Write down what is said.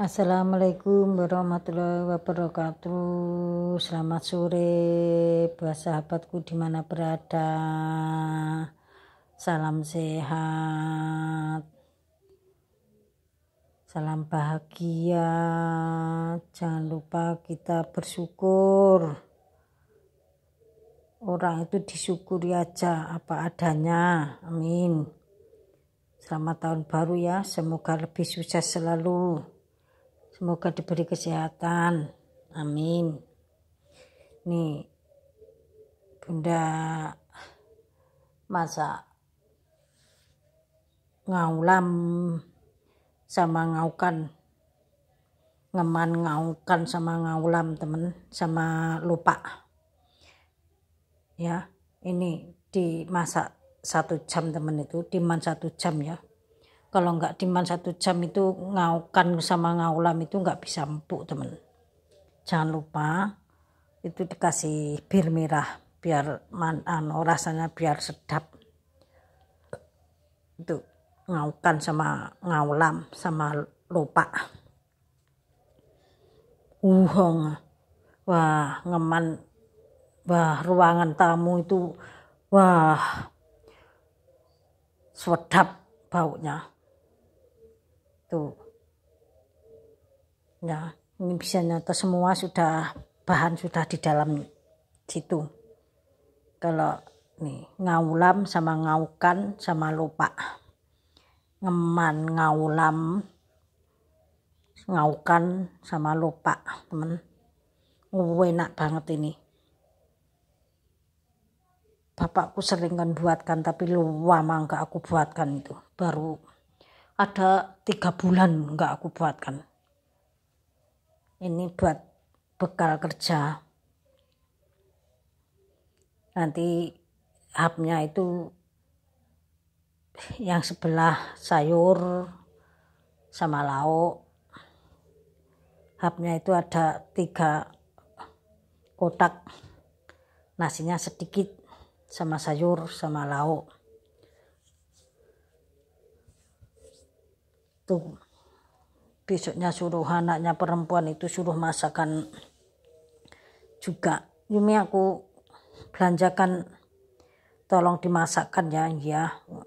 Assalamualaikum warahmatullahi wabarakatuh Selamat sore Buat sahabatku dimana berada Salam sehat Salam bahagia Jangan lupa kita bersyukur Orang itu disyukuri aja apa adanya Amin Selamat tahun baru ya Semoga lebih sukses selalu Semoga diberi kesehatan. Amin. Nih, Bunda masa ngaulam sama ngaukan ngeman ngaukan sama ngaulam temen sama lupa ya ini di masa satu jam temen itu diman satu jam ya kalau nggak diman satu jam itu ngaukan sama ngaulam itu nggak bisa empuk temen jangan lupa itu dikasih bir merah biar man, ano, rasanya biar sedap itu ngaukan sama ngaulam sama lupa uhong wah ngeman wah ruangan tamu itu wah sedap baunya Tuh. Nah, ya, ini bisa nyata semua sudah bahan sudah di dalam situ. Kalau nih ngaulam sama ngaukan sama lupa. Ngeman, ngaulam, ngaukan sama lupa, teman. Uh, enak banget ini bapakku sering kan buatkan tapi lu mangga aku buatkan itu baru ada tiga bulan nggak aku buatkan ini buat bekal kerja nanti hubnya itu yang sebelah sayur sama lauk hubnya itu ada tiga kotak nasinya sedikit sama sayur sama lauk tuh besoknya suruh anaknya perempuan itu suruh masakan juga Yumi aku belanjakan tolong dimasakkan ya ya